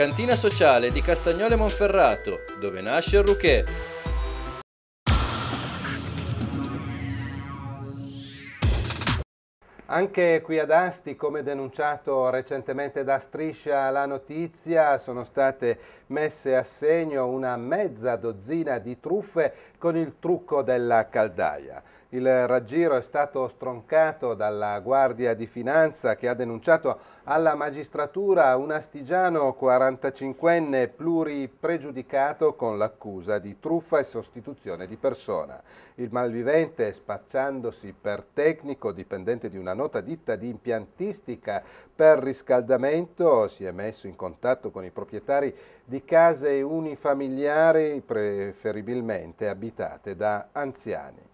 Cantina sociale di Castagnole Monferrato, dove nasce il Rouquet. Anche qui ad Asti, come denunciato recentemente da Striscia la notizia, sono state messe a segno una mezza dozzina di truffe con il trucco della caldaia. Il raggiro è stato stroncato dalla Guardia di Finanza che ha denunciato alla magistratura un astigiano 45enne pluripregiudicato con l'accusa di truffa e sostituzione di persona. Il malvivente, spacciandosi per tecnico dipendente di una nota ditta di impiantistica per riscaldamento, si è messo in contatto con i proprietari di case unifamiliari preferibilmente abitate da anziani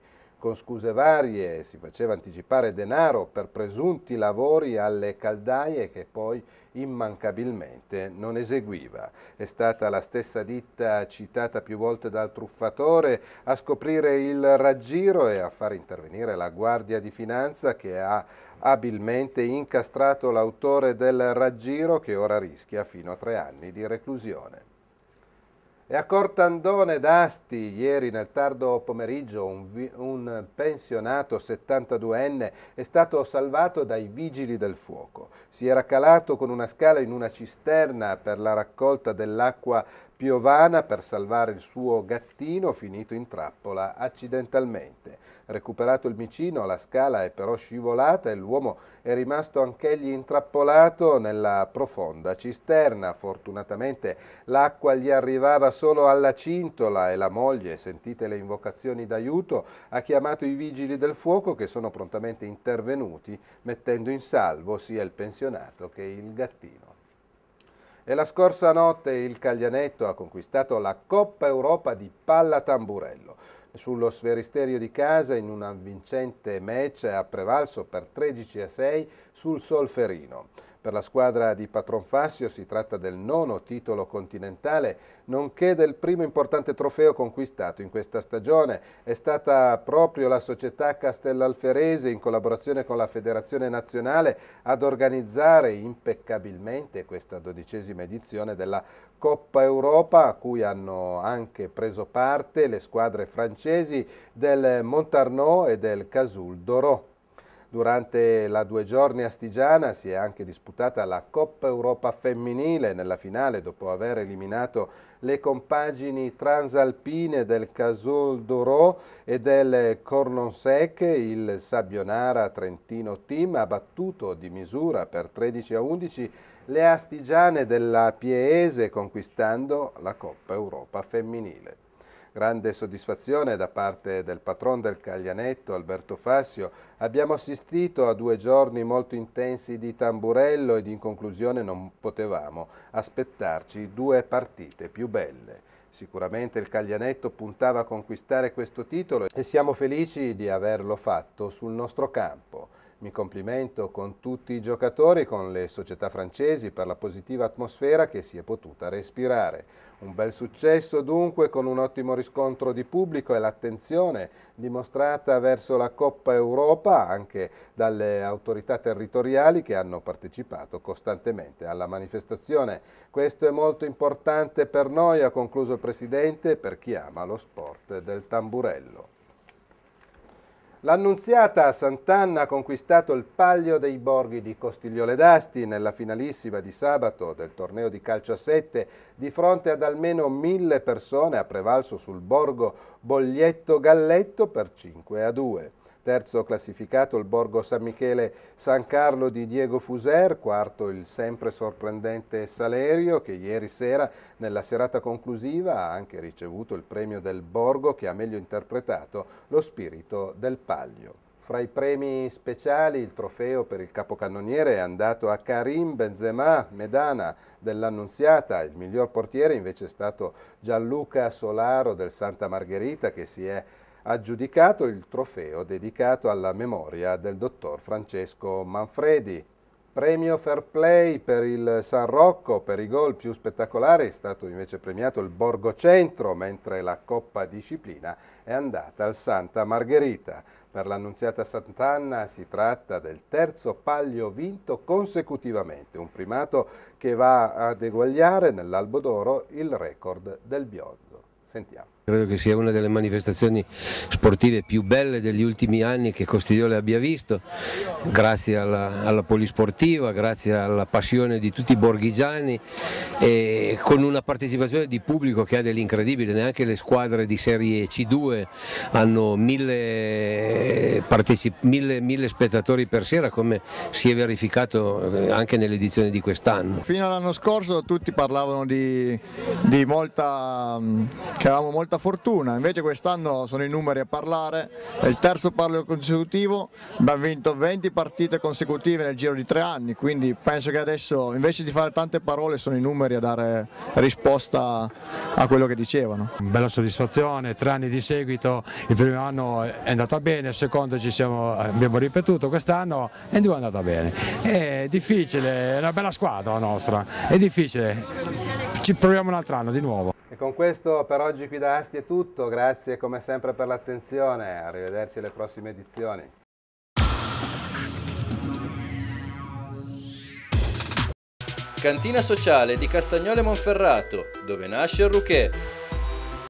con scuse varie, si faceva anticipare denaro per presunti lavori alle caldaie che poi immancabilmente non eseguiva. È stata la stessa ditta citata più volte dal truffatore a scoprire il raggiro e a far intervenire la Guardia di Finanza che ha abilmente incastrato l'autore del raggiro che ora rischia fino a tre anni di reclusione. E a Cortandone d'Asti, ieri nel tardo pomeriggio, un, un, pensionato 72enne è stato salvato dai vigili del fuoco. Si era calato con una scala in una cisterna per la raccolta dell'acqua Piovana per salvare il suo gattino finito in trappola accidentalmente. Recuperato il micino, la scala è però scivolata e l'uomo è rimasto anch'egli intrappolato nella profonda cisterna. Fortunatamente l'acqua gli arrivava solo alla cintola e la moglie, sentite le invocazioni d'aiuto, ha chiamato i vigili del fuoco che sono prontamente intervenuti mettendo in salvo sia il pensionato che il gattino. E la scorsa notte il Caglianetto ha conquistato la Coppa Europa di palla tamburello. Sullo sferisterio di casa in un vincente match ha prevalso per 13 a 6 sul Solferino. Per la squadra di Patron Fassio si tratta del nono titolo continentale, nonché del primo importante trofeo conquistato in questa stagione. È stata proprio la società Castellalferese, in collaborazione con la Federazione Nazionale, ad organizzare impeccabilmente questa dodicesima edizione della Coppa Europa, a cui hanno anche preso parte le squadre francesi del Montarnot e del Casul d'Oro. Durante la due giorni astigiana si è anche disputata la Coppa Europa femminile nella finale dopo aver eliminato le compagini transalpine del Casol d'Oro e del Cornonsec, il Sabbionara Trentino Team ha battuto di misura per 13 a 11 le astigiane della Piese conquistando la Coppa Europa femminile. Grande soddisfazione da parte del patron del Caglianetto, Alberto Fassio. Abbiamo assistito a due giorni molto intensi di tamburello ed in conclusione non potevamo aspettarci due partite più belle. Sicuramente il Caglianetto puntava a conquistare questo titolo e siamo felici di averlo fatto sul nostro campo. Mi complimento con tutti i giocatori, con le società francesi per la positiva atmosfera che si è potuta respirare. Un bel successo dunque con un ottimo riscontro di pubblico e l'attenzione dimostrata verso la Coppa Europa anche dalle autorità territoriali che hanno partecipato costantemente alla manifestazione. Questo è molto importante per noi, ha concluso il Presidente, per chi ama lo sport del tamburello. L'annunziata Sant'Anna ha conquistato il palio dei borghi di Costigliole d'Asti nella finalissima di sabato del torneo di calcio a 7 di fronte ad almeno mille persone ha prevalso sul borgo Boglietto Galletto per 5 a 2 terzo classificato il Borgo San Michele San Carlo di Diego Fuser, quarto il sempre sorprendente Salerio che ieri sera nella serata conclusiva ha anche ricevuto il premio del Borgo che ha meglio interpretato lo spirito del Paglio. Fra i premi speciali il trofeo per il capocannoniere è andato a Karim Benzema Medana dell'Annunziata, il miglior portiere invece è stato Gianluca Solaro del Santa Margherita che si è aggiudicato il trofeo dedicato alla memoria del dottor Francesco Manfredi. Premio Fair Play per il San Rocco, per i gol più spettacolari è stato invece premiato il Borgo Centro, mentre la Coppa Disciplina è andata al Santa Margherita. Per l'Annunziata Sant'Anna si tratta del terzo palio vinto consecutivamente, un primato che va ad eguagliare nell'albo d'oro il record del Biozzo. Sentiamo. Credo che sia una delle manifestazioni sportive più belle degli ultimi anni che Costiglione abbia visto, grazie alla, alla, polisportiva, grazie alla passione di tutti i borghigiani e con una partecipazione di pubblico che ha dell'incredibile, neanche le squadre di serie C2 hanno mille, mille, mille spettatori per sera come si è verificato eh, anche nell'edizione di quest'anno. Fino all'anno scorso tutti parlavano di, di molta, mm, che avevamo molta porta fortuna, invece quest'anno sono i numeri a parlare, è il terzo parlo consecutivo, abbiamo vinto 20 partite consecutive nel giro di tre anni, quindi penso che adesso invece di fare tante parole sono i numeri a dare risposta a quello che dicevano. Bella soddisfazione, tre anni di seguito, il primo anno è andata bene, il secondo ci siamo, abbiamo ripetuto quest'anno è andata bene. È difficile, è una bella squadra la nostra, è difficile, ci proviamo un altro anno di nuovo con questo per oggi qui da Asti è tutto, grazie come sempre per l'attenzione, arrivederci alle prossime edizioni. Cantina sociale di Castagnole Monferrato, dove nasce il Rouquet.